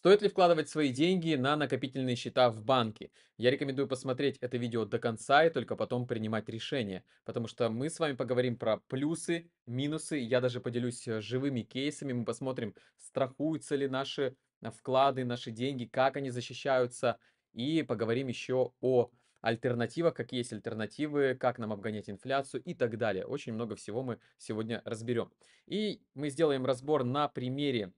Стоит ли вкладывать свои деньги на накопительные счета в банке? Я рекомендую посмотреть это видео до конца и только потом принимать решение, потому что мы с вами поговорим про плюсы, минусы, я даже поделюсь э, живыми кейсами, мы посмотрим, страхуются ли наши э, вклады, наши деньги, как они защищаются, и поговорим еще о альтернативах, какие есть альтернативы, как нам обгонять инфляцию и так далее. Очень много всего мы сегодня разберем. И мы сделаем разбор на примере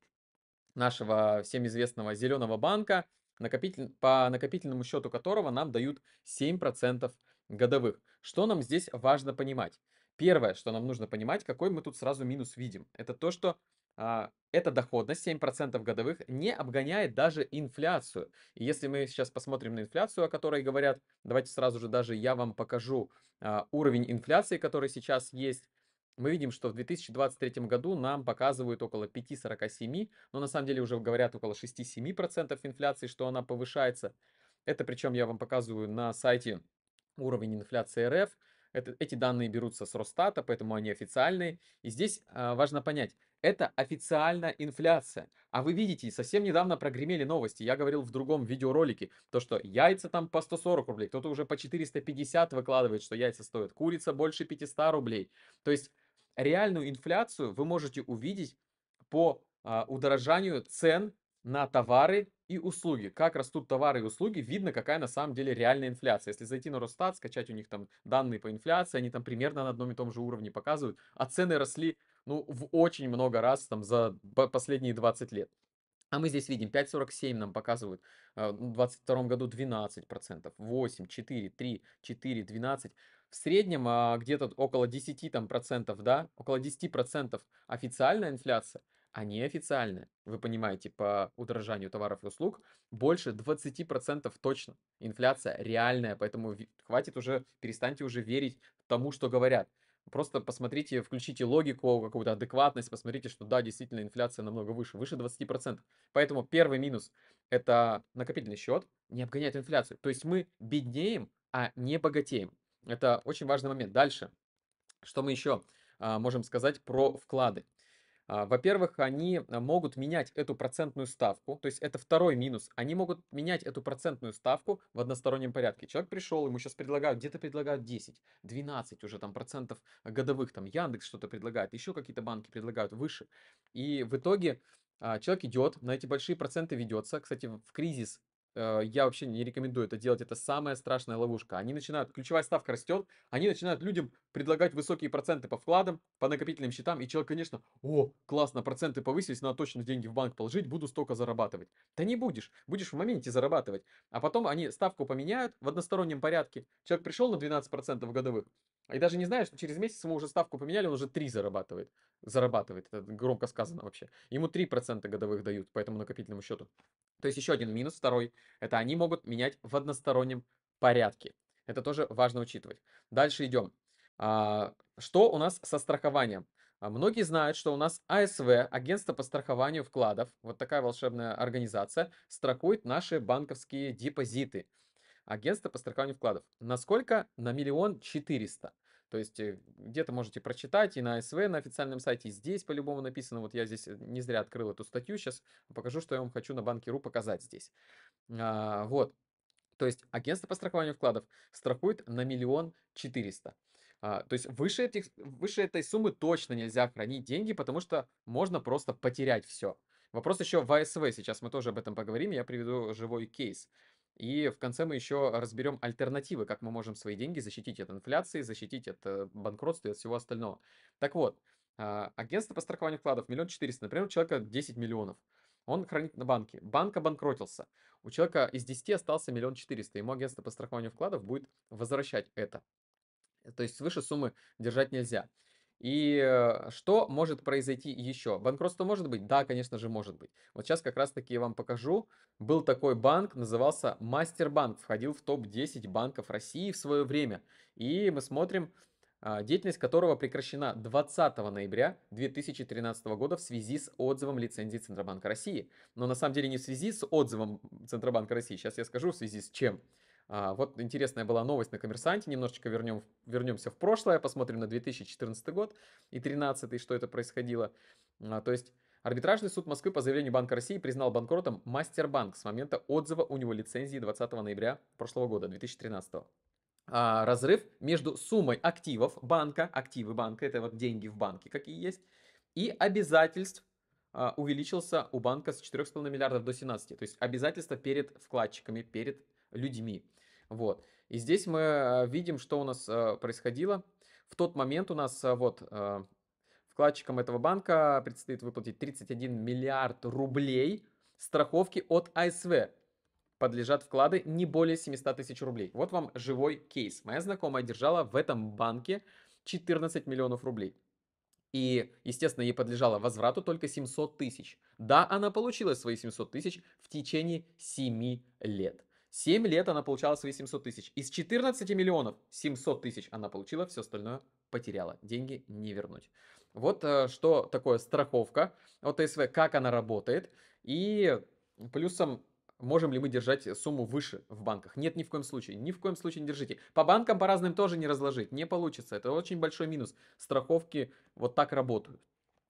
нашего всем известного зеленого банка, накопитель, по накопительному счету которого нам дают 7% годовых. Что нам здесь важно понимать? Первое, что нам нужно понимать, какой мы тут сразу минус видим, это то, что а, эта доходность 7% годовых не обгоняет даже инфляцию. И если мы сейчас посмотрим на инфляцию, о которой говорят, давайте сразу же даже я вам покажу а, уровень инфляции, который сейчас есть мы видим, что в 2023 году нам показывают около 5,47, но на самом деле уже говорят около 6-7% инфляции, что она повышается. Это причем я вам показываю на сайте уровень инфляции РФ. Это, эти данные берутся с Росстата, поэтому они официальные. И здесь а, важно понять, это официальная инфляция. А вы видите, совсем недавно прогремели новости. Я говорил в другом видеоролике, то что яйца там по 140 рублей, кто-то уже по 450 выкладывает, что яйца стоят, курица больше 500 рублей. То есть реальную инфляцию вы можете увидеть по а, удорожанию цен на товары и услуги. Как растут товары и услуги, видно, какая на самом деле реальная инфляция. Если зайти на Росстат, скачать у них там данные по инфляции, они там примерно на одном и том же уровне показывают, а цены росли ну, в очень много раз там за последние 20 лет. А мы здесь видим 5,47 нам показывают, а, ну, в 2022 году 12%, 8, 4, 3, 4, 12 в среднем а, где-то около 10 там, процентов, да, около 10 процентов официальная инфляция, а не официальная, вы понимаете, по удорожанию товаров и услуг, больше 20% точно. Инфляция реальная, поэтому хватит уже, перестаньте уже верить тому, что говорят. Просто посмотрите, включите логику, какую-то адекватность, посмотрите, что да, действительно инфляция намного выше, выше 20%. Поэтому первый минус – это накопительный счет не обгоняет инфляцию. То есть мы беднеем, а не богатеем. Это очень важный момент. Дальше, что мы еще а, можем сказать про вклады? А, во-первых, они а, могут менять эту процентную ставку, то есть это второй минус. Они могут менять эту процентную ставку в одностороннем порядке. Человек пришел, ему сейчас предлагают, где-то предлагают 10, 12 уже там процентов годовых, там Яндекс что-то предлагает, еще какие-то банки предлагают выше. И в итоге Человек идет, на эти большие проценты ведется. Кстати, в кризис Э, я вообще не рекомендую это делать, это самая страшная ловушка. Они начинают, ключевая ставка растет, они начинают людям предлагать высокие проценты по вкладам, по накопительным счетам, и человек, конечно, о, классно, проценты повысились, надо точно деньги в банк положить, буду столько зарабатывать. Да не будешь, будешь в моменте зарабатывать. А потом они ставку поменяют в одностороннем порядке, человек пришел на 12% годовых, и даже не знаешь, что через месяц ему уже ставку поменяли, он уже 3 зарабатывает. Зарабатывает, это громко сказано вообще. Ему 3% годовых дают по этому накопительному счету. То есть еще один минус, второй, это они могут менять в одностороннем порядке. Это тоже важно учитывать. Дальше идем. А, что у нас со страхованием? А, многие знают, что у нас АСВ, агентство по страхованию вкладов, вот такая волшебная организация, страхует наши банковские депозиты агентство по страхованию вкладов. Насколько? На миллион четыреста. То есть э, где-то можете прочитать и на СВ, на официальном сайте, здесь по-любому написано. Вот я здесь э, не зря открыл эту статью, сейчас покажу, что я вам хочу на банке.ру показать здесь. А, вот. То есть агентство по страхованию вкладов страхует на миллион четыреста. А, то есть выше, этих, выше этой суммы точно нельзя хранить деньги, потому что можно просто потерять все. Вопрос еще в АСВ, сейчас мы тоже об этом поговорим, я приведу живой кейс. И в конце мы еще разберем альтернативы, как мы можем свои деньги защитить от инфляции, защитить от э, банкротства и от всего остального. Так вот, а, агентство по страхованию вкладов миллион четыреста, например, у человека 10 миллионов. Он хранит на банке. Банк обанкротился. У человека из 10 остался миллион четыреста. Ему агентство по страхованию вкладов будет возвращать это. То есть свыше суммы держать нельзя. И э, что может произойти еще? Банкротство может быть? Да, конечно же, может быть. Вот сейчас как раз-таки я вам покажу. Был такой банк, назывался Мастербанк, входил в топ-10 банков России в свое время. И мы смотрим, а, деятельность которого прекращена 20 ноября 2013 года в связи с отзывом лицензии Центробанка России. Но на самом деле не в связи с отзывом Центробанка России, сейчас я скажу в связи с чем. А, вот интересная была новость на коммерсанте. Немножечко вернем, вернемся в прошлое, посмотрим на 2014 год и 2013, что это происходило. А, то есть Арбитражный суд Москвы по заявлению Банка России признал банкротом Мастербанк с момента отзыва у него лицензии 20 ноября прошлого года, 2013. А, разрыв между суммой активов банка, активы банка, это вот деньги в банке, какие есть, и обязательств а, увеличился у банка с 4,5 миллиардов до 17. То есть обязательства перед вкладчиками, перед людьми. Вот. И здесь мы э, видим, что у нас э, происходило. В тот момент у нас э, вот вкладчикам этого банка предстоит выплатить 31 миллиард рублей страховки от АСВ. Подлежат вклады не более 700 тысяч рублей. Вот вам живой кейс. Моя знакомая держала в этом банке 14 миллионов рублей. И, естественно, ей подлежало возврату только 700 тысяч. Да, она получила свои 700 тысяч в течение 7 лет. 7 лет она получала свои 700 тысяч. Из 14 миллионов 700 тысяч она получила, все остальное потеряла. Деньги не вернуть. Вот э, что такое страховка от СВ, как она работает. И плюсом можем ли мы держать сумму выше в банках. Нет, ни в коем случае. Ни в коем случае не держите. По банкам по разным тоже не разложить. Не получится. Это очень большой минус. Страховки вот так работают.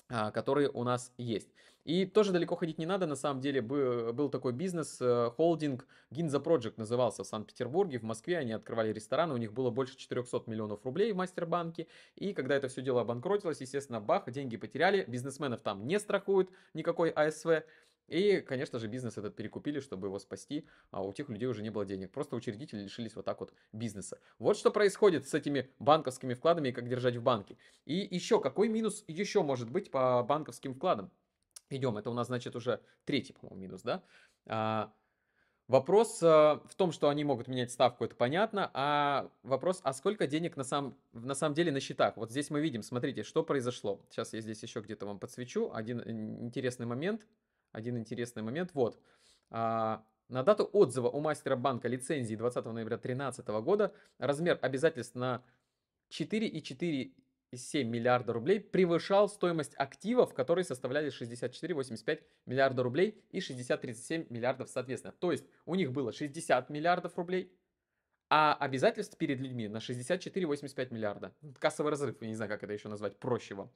А, которые у нас есть. И тоже далеко ходить не надо, на самом деле был такой бизнес, э, холдинг Ginza Project назывался в Санкт-Петербурге, в Москве они открывали рестораны, у них было больше 400 миллионов рублей в мастер-банке. и когда это все дело обанкротилось, естественно, бах, деньги потеряли, бизнесменов там не страхуют никакой АСВ, и, конечно же, бизнес этот перекупили, чтобы его спасти, а у тех людей уже не было денег. Просто учредители лишились вот так вот бизнеса. Вот что происходит с этими банковскими вкладами и как держать в банке. И еще, какой минус еще может быть по банковским вкладам? Идем, это у нас, значит, уже третий, по-моему, минус, да? А, вопрос а, в том, что они могут менять ставку, это понятно, а вопрос, а сколько денег на, сам, на самом деле на счетах? Вот здесь мы видим, смотрите, что произошло. Сейчас я здесь еще где-то вам подсвечу. Один э, интересный момент – один интересный момент. Вот. А, на дату отзыва у мастера банка лицензии 20 ноября 2013 года размер обязательств на 4,4,7 миллиарда рублей превышал стоимость активов, которые составляли 64,85 миллиарда рублей и 60,37 миллиардов соответственно. То есть у них было 60 миллиардов рублей, а обязательств перед людьми на 64,85 миллиарда. Кассовый разрыв, я не знаю, как это еще назвать, проще вам.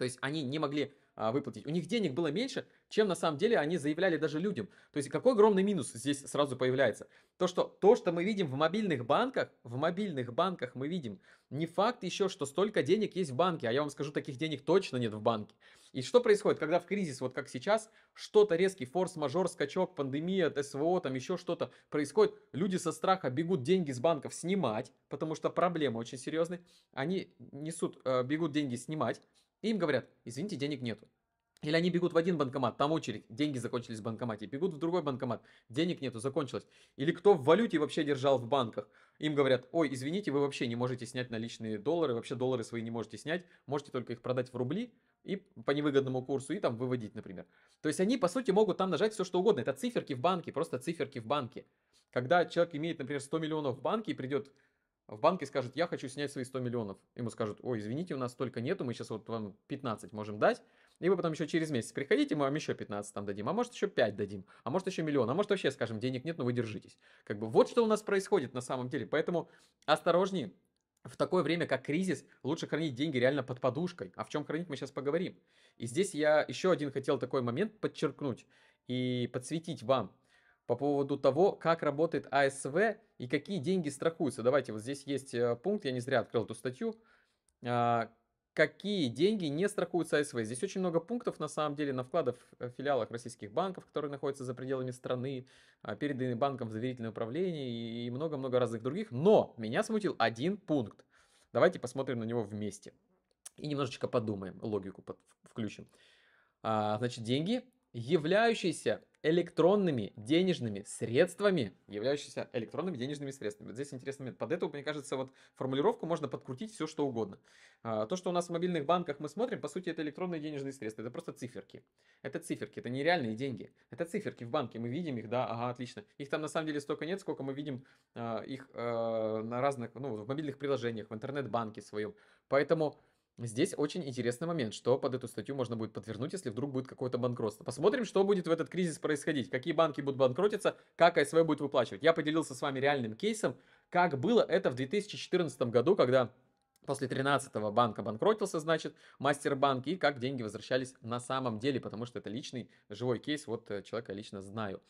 То есть они не могли а, выплатить. У них денег было меньше, чем на самом деле они заявляли даже людям. То есть какой огромный минус здесь сразу появляется? То, что, то, что мы видим в мобильных банках, в мобильных банках мы видим, не факт еще, что столько денег есть в банке, а я вам скажу, таких денег точно нет в банке. И что происходит, когда в кризис, вот как сейчас, что-то резкий форс-мажор, скачок, пандемия, СВО, там еще что-то происходит, люди со страха бегут деньги с банков снимать, потому что проблемы очень серьезные, они несут, э, бегут деньги снимать, и им говорят, извините, денег нету. Или они бегут в один банкомат, там очередь, деньги закончились в банкомате, бегут в другой банкомат, денег нету, закончилось. Или кто в валюте вообще держал в банках, им говорят, ой, извините, вы вообще не можете снять наличные доллары, вообще доллары свои не можете снять, можете только их продать в рубли и по невыгодному курсу, и там выводить, например. То есть они, по сути, могут там нажать все, что угодно. Это циферки в банке, просто циферки в банке. Когда человек имеет, например, 100 миллионов в банке и придет в банке скажет, я хочу снять свои 100 миллионов. Ему скажут, ой, извините, у нас столько нету, мы сейчас вот вам 15 можем дать. И вы потом еще через месяц приходите, мы вам еще 15 там дадим, а может еще 5 дадим, а может еще миллион, а может вообще скажем, денег нет, но вы держитесь. Как бы вот что у нас происходит на самом деле. Поэтому осторожнее, в такое время, как кризис, лучше хранить деньги реально под подушкой. А в чем хранить, мы сейчас поговорим. И здесь я еще один хотел такой момент подчеркнуть и подсветить вам по поводу того, как работает АСВ и какие деньги страхуются. Давайте, вот здесь есть э, пункт, я не зря открыл эту статью. А, какие деньги не страхуются АСВ? Здесь очень много пунктов, на самом деле, на вкладах в э, филиалах российских банков, которые находятся за пределами страны, а, переданы банком в заверительное управление и много-много разных других. Но меня смутил один пункт. Давайте посмотрим на него вместе и немножечко подумаем, логику под, включим. А, значит, деньги являющиеся электронными денежными средствами, являющиеся электронными денежными средствами. Вот здесь интересный момент. Под эту, мне кажется, вот формулировку можно подкрутить все, что угодно. А, то, что у нас в мобильных банках мы смотрим, по сути, это электронные денежные средства. Это просто циферки. Это циферки, это нереальные деньги. Это циферки в банке, мы видим их, да, ага, отлично. Их там на самом деле столько нет, сколько мы видим а, их а, на разных, ну, в мобильных приложениях, в интернет-банке своем. Поэтому Здесь очень интересный момент, что под эту статью можно будет подвернуть, если вдруг будет какое-то банкротство. Посмотрим, что будет в этот кризис происходить, какие банки будут банкротиться, как АСВ будет выплачивать. Я поделился с вами реальным кейсом, как было это в 2014 году, когда после 13-го банка банкротился, значит, мастер-банк и как деньги возвращались на самом деле, потому что это личный живой кейс, вот э, человека лично знаю.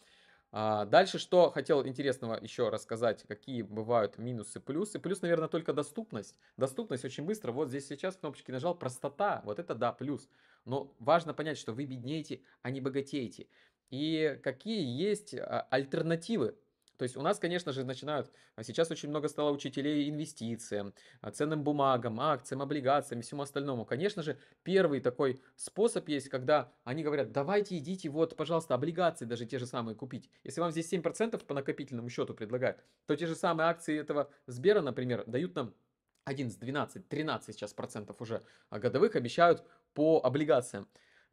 А, дальше, что хотел интересного еще рассказать, какие бывают минусы, плюсы. Плюс, наверное, только доступность. Доступность очень быстро. Вот здесь сейчас кнопочки нажал, простота. Вот это да, плюс. Но важно понять, что вы беднеете, а не богатеете. И какие есть а, альтернативы то есть у нас, конечно же, начинают, а сейчас очень много стало учителей инвестициям, а, ценным бумагам, акциям, облигациям и всему остальному. Конечно же, первый такой способ есть, когда они говорят, давайте идите, вот, пожалуйста, облигации даже те же самые купить. Если вам здесь 7% по накопительному счету предлагают, то те же самые акции этого Сбера, например, дают нам 11, 12, 13 сейчас процентов уже а, годовых обещают по облигациям.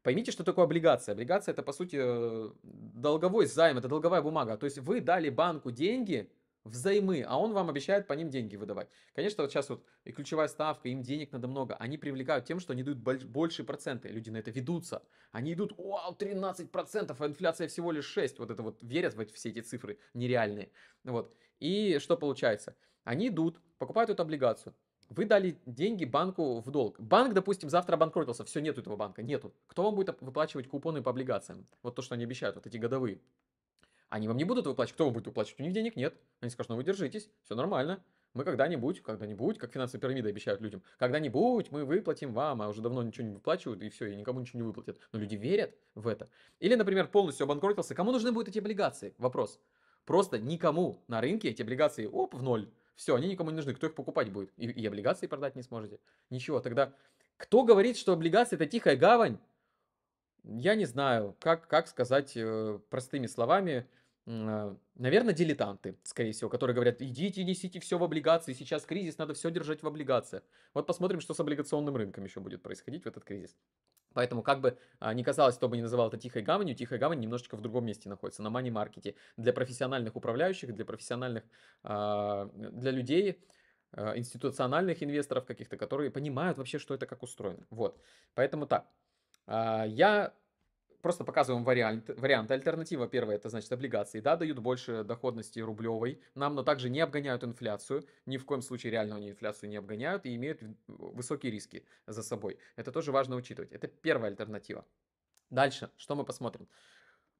Поймите, что такое облигация. Облигация это, по сути, э, долговой займ, это долговая бумага. То есть вы дали банку деньги, взаймы, а он вам обещает по ним деньги выдавать. Конечно, вот сейчас вот и ключевая ставка, им денег надо много. Они привлекают тем, что они дают большие проценты. Люди на это ведутся. Они идут, вау, 13%, а инфляция всего лишь 6. Вот это вот верят в все эти цифры нереальные. Вот. И что получается? Они идут, покупают эту облигацию. Вы дали деньги банку в долг. Банк, допустим, завтра обанкротился. Все, нету этого банка, нету. Кто вам будет выплачивать купоны по облигациям? Вот то, что они обещают, вот эти годовые. Они вам не будут выплачивать. Кто вам будет выплачивать? У них денег нет. Они скажут, ну вы держитесь, все нормально. Мы когда-нибудь, когда-нибудь, как финансовые пирамиды обещают людям, когда-нибудь мы выплатим вам, а уже давно ничего не выплачивают, и все, и никому ничего не выплатят. Но люди верят в это. Или, например, полностью обанкротился. Кому нужны будут эти облигации? Вопрос. Просто никому на рынке эти облигации, оп, в ноль. Все, они никому не нужны. Кто их покупать будет? И, и облигации продать не сможете. Ничего. Тогда кто говорит, что облигации это тихая гавань? Я не знаю, как, как сказать э, простыми словами. Э, наверное, дилетанты, скорее всего, которые говорят, идите, несите все в облигации, сейчас кризис, надо все держать в облигациях. Вот посмотрим, что с облигационным рынком еще будет происходить в этот кризис. Поэтому как бы а, ни казалось, кто бы ни называл это тихой гаванью, тихая гавань немножечко в другом месте находится, на мани-маркете. Для профессиональных управляющих, для профессиональных, а, для людей, а, институциональных инвесторов каких-то, которые понимают вообще, что это как устроено. Вот, поэтому так. А, я просто показываем вариант, варианты. Альтернатива первая, это значит облигации, да, дают больше доходности рублевой нам, но также не обгоняют инфляцию, ни в коем случае реально они инфляцию не обгоняют и имеют высокие риски за собой. Это тоже важно учитывать. Это первая альтернатива. Дальше, что мы посмотрим?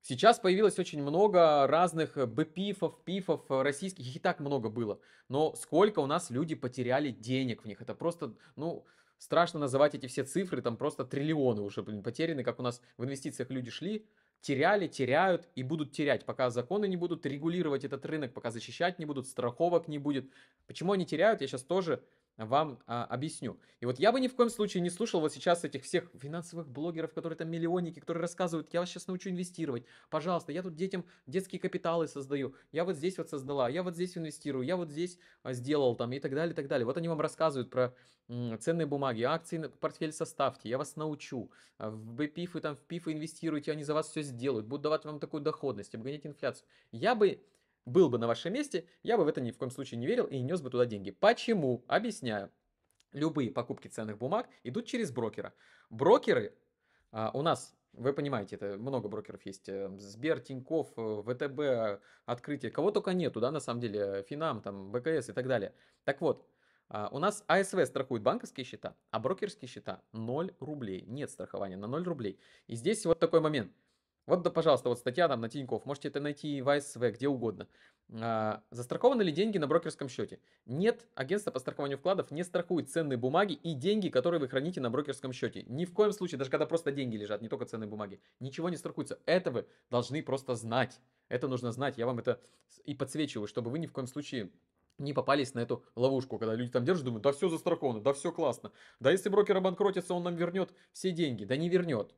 Сейчас появилось очень много разных бпифов, пифов российских, их и так много было. Но сколько у нас люди потеряли денег в них? Это просто, ну, страшно называть эти все цифры, там просто триллионы уже, блин, потеряны, как у нас в инвестициях люди шли, теряли, теряют и будут терять, пока законы не будут регулировать этот рынок, пока защищать не будут, страховок не будет. Почему они теряют, я сейчас тоже вам а, объясню. И вот я бы ни в коем случае не слушал вот сейчас этих всех финансовых блогеров, которые там миллионники, которые рассказывают, я вас сейчас научу инвестировать, пожалуйста, я тут детям детские капиталы создаю, я вот здесь вот создала, я вот здесь инвестирую, я вот здесь а, сделал там и так далее, и так далее. Вот они вам рассказывают про м, ценные бумаги, акции, портфель составьте, я вас научу, а, в БПИФ там в ПИФ инвестируйте, они за вас все сделают, будут давать вам такую доходность, обгонять инфляцию. Я бы был бы на вашем месте, я бы в это ни в коем случае не верил и не нес бы туда деньги. Почему? Объясняю. Любые покупки ценных бумаг идут через брокера. Брокеры а, у нас, вы понимаете, это много брокеров есть. Э, Сбер, Тиньков, э, ВТБ, открытие. Кого только нету, да, на самом деле. Финам, там, БКС и так далее. Так вот, Uh, у нас АСВ страхует банковские счета, а брокерские счета 0 рублей. Нет страхования на 0 рублей. И здесь вот такой момент. Вот, да, пожалуйста, вот статья там на Тинькофф. Можете это найти в АСВ, где угодно. А, застрахованы ли деньги на брокерском счете? Нет, агентство по страхованию вкладов не страхует ценные бумаги и деньги, которые вы храните на брокерском счете. Ни в коем случае, даже когда просто деньги лежат, не только ценные бумаги. Ничего не страхуется. Это вы должны просто знать. Это нужно знать. Я вам это и подсвечиваю, чтобы вы ни в коем случае не попались на эту ловушку, когда люди там держат, думают, да все застраховано, да все классно, да если брокер обанкротится, он нам вернет все деньги, да не вернет,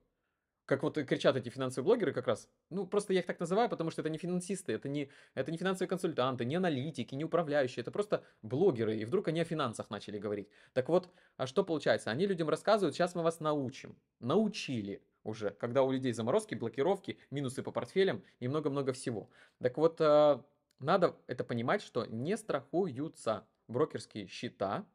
как вот кричат эти финансовые блогеры как раз. Ну, просто я их так называю, потому что это не финансисты, это не, это не финансовые консультанты, не аналитики, не управляющие, это просто блогеры. И вдруг они о финансах начали говорить. Так вот, а что получается? Они людям рассказывают, сейчас мы вас научим. Научили уже, когда у людей заморозки, блокировки, минусы по портфелям и много-много всего. Так вот, э, надо это понимать, что не страхуются брокерские счета,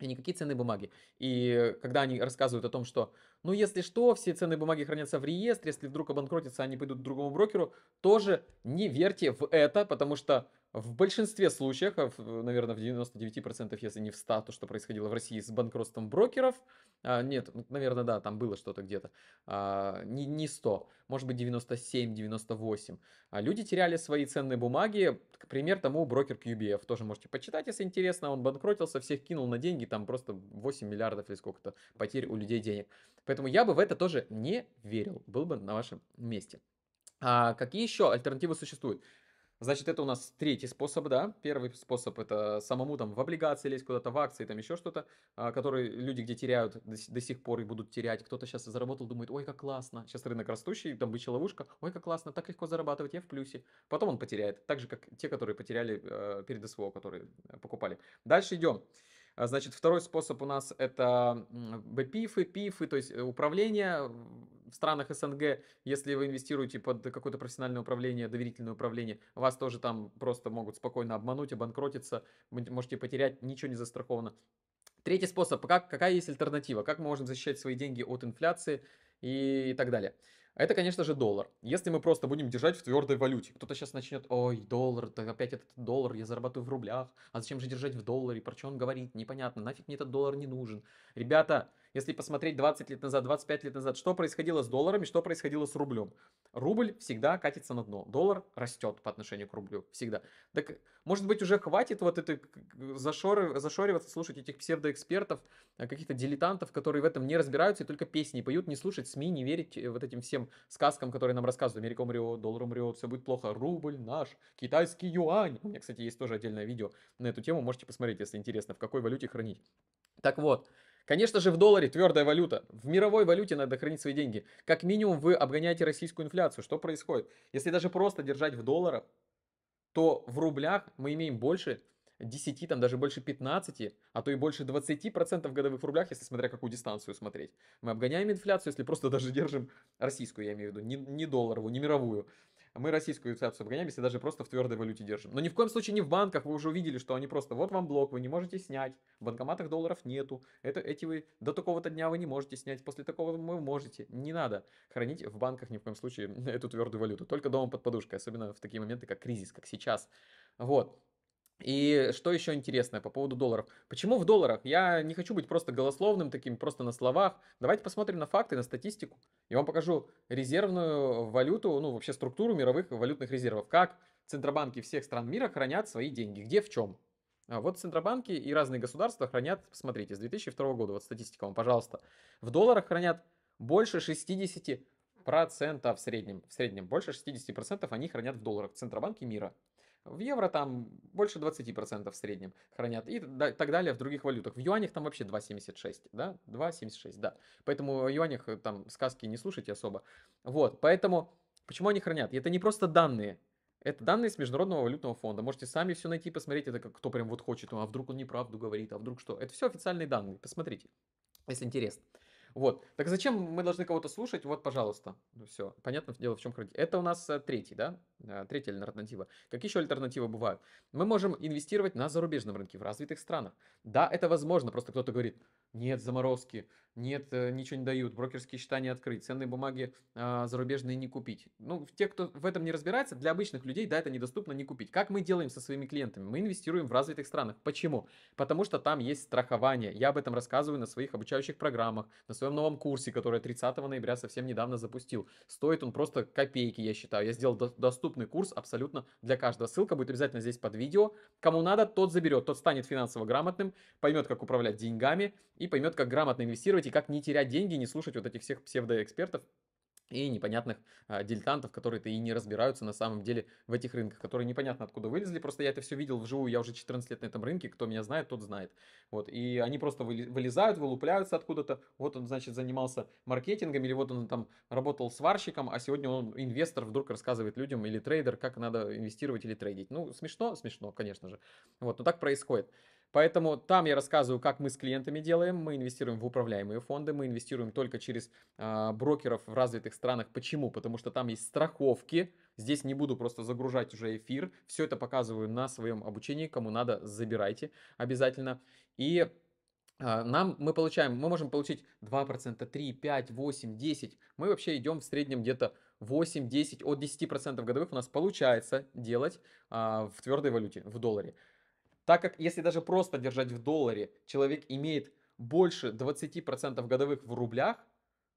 и никакие ценные бумаги. И когда они рассказывают о том, что, ну, если что, все ценные бумаги хранятся в реестре, если вдруг обанкротятся, они пойдут к другому брокеру, тоже не верьте в это, потому что в большинстве случаев, э, наверное, в 99%, если не в 100, то, что происходило в России с банкротством брокеров, а, нет, ну, наверное, да, там было что-то где-то, а, не, не 100, может быть, 97, 98. А люди теряли свои ценные бумаги, к примеру, тому брокер QBF, тоже можете почитать, если интересно, он банкротился, всех кинул на деньги, там просто 8 миллиардов или сколько-то потерь у людей денег. Поэтому я бы в это тоже не верил, был бы на вашем месте. А какие еще альтернативы существуют? Значит, это у нас третий способ, да. Первый способ это самому там в облигации лезть куда-то, в акции, там еще что-то, а, которые люди где теряют до, сих пор и будут терять. Кто-то сейчас заработал, думает, ой, как классно. Сейчас рынок растущий, там бычья ловушка, ой, как классно, так легко зарабатывать, я в плюсе. Потом он потеряет, так же, как те, которые потеряли э, перед СВО, которые э, покупали. Дальше идем. А, значит, второй способ у нас это БПИФы, ПИФы, то есть э, управление в странах СНГ, если вы инвестируете под какое-то профессиональное управление, доверительное управление, вас тоже там просто могут спокойно обмануть, обанкротиться, вы можете потерять, ничего не застраховано. Третий способ, как, какая есть альтернатива, как мы можем защищать свои деньги от инфляции и так далее. Это, конечно же, доллар. Если мы просто будем держать в твердой валюте, кто-то сейчас начнет, ой, доллар, так опять этот доллар, я зарабатываю в рублях, а зачем же держать в долларе, про что он говорит, непонятно, нафиг мне этот доллар не нужен. Ребята, если посмотреть 20 лет назад, 25 лет назад, что происходило с долларами, что происходило с рублем. Рубль всегда катится на дно. Доллар растет по отношению к рублю. Всегда. Так, может быть, уже хватит вот это зашоры, зашориваться, слушать этих псевдоэкспертов, э, каких-то дилетантов, которые в этом не разбираются и только песни поют, не слушать СМИ, не верить э, вот этим всем сказкам, которые нам рассказывают. Америка умрет, доллар умрет, все будет плохо. Рубль наш, китайский юань. У меня, кстати, есть тоже отдельное видео на эту тему. Можете посмотреть, если интересно, в какой валюте хранить. Так вот, Конечно же, в долларе твердая валюта. В мировой валюте надо хранить свои деньги. Как минимум вы обгоняете российскую инфляцию. Что происходит? Если даже просто держать в долларах, то в рублях мы имеем больше 10, там даже больше 15, а то и больше 20% годовых в рублях, если смотря какую дистанцию смотреть. Мы обгоняем инфляцию, если просто даже держим российскую, я имею в виду, не, не долларовую, не мировую мы российскую инфляцию обгоняем, если даже просто в твердой валюте держим. Но ни в коем случае не в банках, вы уже увидели, что они просто, вот вам блок, вы не можете снять, в банкоматах долларов нету, это, эти вы до такого-то дня вы не можете снять, после такого вы можете. Не надо хранить в банках ни в коем случае эту твердую валюту, только дома под подушкой, особенно в такие моменты, как кризис, как сейчас. Вот. И что еще интересное по поводу долларов? Почему в долларах? Я не хочу быть просто голословным таким, просто на словах. Давайте посмотрим на факты, на статистику. Я вам покажу резервную валюту, ну вообще структуру мировых валютных резервов. Как центробанки всех стран мира хранят свои деньги, где, в чем. А вот центробанки и разные государства хранят, смотрите, с 2002 года, вот статистика вам, пожалуйста. В долларах хранят больше 60% в среднем. В среднем больше 60% они хранят в долларах, центробанки мира. В евро там больше 20% в среднем хранят и так далее в других валютах. В юанях там вообще 2,76, да? 2,76, да. Поэтому в юанях э, там сказки не слушайте особо. Вот, поэтому почему они хранят? это не просто данные, это данные с Международного валютного фонда. Можете сами все найти, посмотреть, это кто прям вот хочет, а вдруг он неправду говорит, а вдруг что. Это все официальные данные, посмотрите, если интересно. Вот. Так зачем мы должны кого-то слушать? Вот, пожалуйста. Все. Понятно дело, в чем хранить. Это у нас э, третий, да? А, третья альтернатива. Как еще альтернативы бывают? Мы можем инвестировать на зарубежном рынке, в развитых странах. Да, это возможно, просто кто-то говорит, нет заморозки, нет, э, ничего не дают, брокерские счета не открыть, ценные бумаги а, зарубежные не купить. Ну, те, кто в этом не разбирается, для обычных людей, да, это недоступно не купить. Как мы делаем со своими клиентами? Мы инвестируем в развитых странах. Почему? Потому что там есть страхование. Я об этом рассказываю на своих обучающих программах, на своем новом курсе, который 30 ноября совсем недавно запустил. Стоит он просто копейки, я считаю. Я сделал доступ доступный курс абсолютно для каждого. Ссылка будет обязательно здесь под видео. Кому надо, тот заберет, тот станет финансово грамотным, поймет, как управлять деньгами и поймет, как грамотно инвестировать и как не терять деньги, не слушать вот этих всех псевдоэкспертов, и непонятных а, дилетантов, которые-то и не разбираются на самом деле в этих рынках, которые непонятно откуда вылезли, просто я это все видел вживую, я уже 14 лет на этом рынке, кто меня знает, тот знает. Вот, и они просто вылезают, вылупляются откуда-то, вот он, значит, занимался маркетингом, или вот он там работал сварщиком, а сегодня он инвестор вдруг рассказывает людям или трейдер, как надо инвестировать или трейдить. Ну, смешно, смешно, конечно же. Вот, но так происходит. Поэтому там я рассказываю, как мы с клиентами делаем. Мы инвестируем в управляемые фонды, мы инвестируем только через э, брокеров в развитых странах. Почему? Потому что там есть страховки. Здесь не буду просто загружать уже эфир. Все это показываю на своем обучении. Кому надо, забирайте обязательно. И а, нам мы получаем, мы можем получить 2%, 3, 5, 8, 10. Мы вообще идем в среднем где-то 8, 10, от 10% годовых у нас получается делать а, в твердой валюте, в долларе. Так как если даже просто держать в долларе, человек имеет больше 20% годовых в рублях,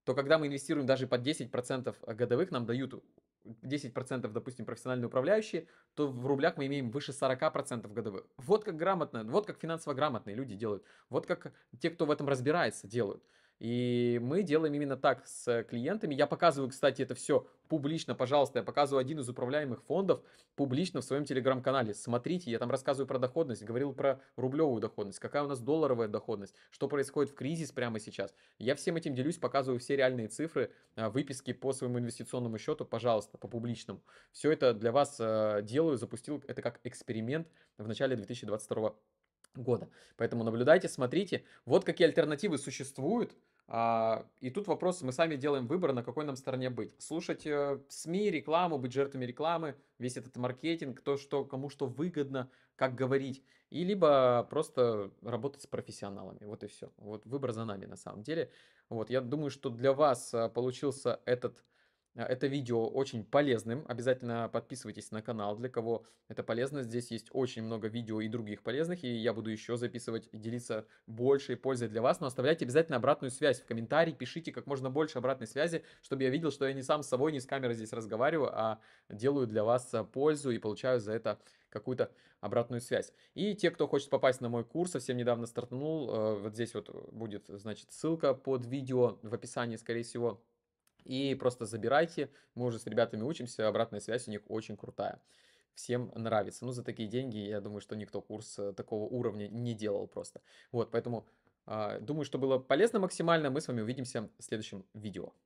то когда мы инвестируем даже под 10% годовых, нам дают 10%, допустим, профессиональные управляющие, то в рублях мы имеем выше 40% годовых. Вот как грамотно, вот как финансово грамотные люди делают, вот как те, кто в этом разбирается, делают. И мы делаем именно так с клиентами. Я показываю, кстати, это все публично, пожалуйста. Я показываю один из управляемых фондов публично в своем телеграм-канале. Смотрите, я там рассказываю про доходность, говорил про рублевую доходность, какая у нас долларовая доходность, что происходит в кризис прямо сейчас. Я всем этим делюсь, показываю все реальные цифры, а, выписки по своему инвестиционному счету, пожалуйста, по публичному. Все это для вас а, делаю, запустил это как эксперимент в начале 2022 года. Поэтому наблюдайте, смотрите. Вот какие альтернативы существуют. А, и тут вопрос, мы сами делаем выбор, на какой нам стороне быть. Слушать э, СМИ, рекламу, быть жертвами рекламы, весь этот маркетинг, то, что кому что выгодно, как говорить. И либо просто работать с профессионалами. Вот и все. Вот выбор за нами на самом деле. Вот, я думаю, что для вас э, получился этот а, это видео очень полезным. Обязательно подписывайтесь на канал, для кого это полезно. Здесь есть очень много видео и других полезных, и я буду еще записывать и делиться большей пользой для вас. Но оставляйте обязательно обратную связь в комментарии, пишите как можно больше обратной связи, чтобы я видел, что я не сам с собой, не с камерой здесь разговариваю, а делаю для вас а, пользу и получаю за это какую-то обратную связь. И те, кто хочет попасть на мой курс, совсем недавно стартнул, э, вот здесь вот будет, значит, ссылка под видео в описании, скорее всего, и просто забирайте, мы уже с ребятами учимся, обратная связь у них очень крутая. Всем нравится. Ну, за такие деньги, я думаю, что никто курс э, такого уровня не делал просто. Вот, поэтому э, думаю, что было полезно максимально. Мы с вами увидимся в следующем видео.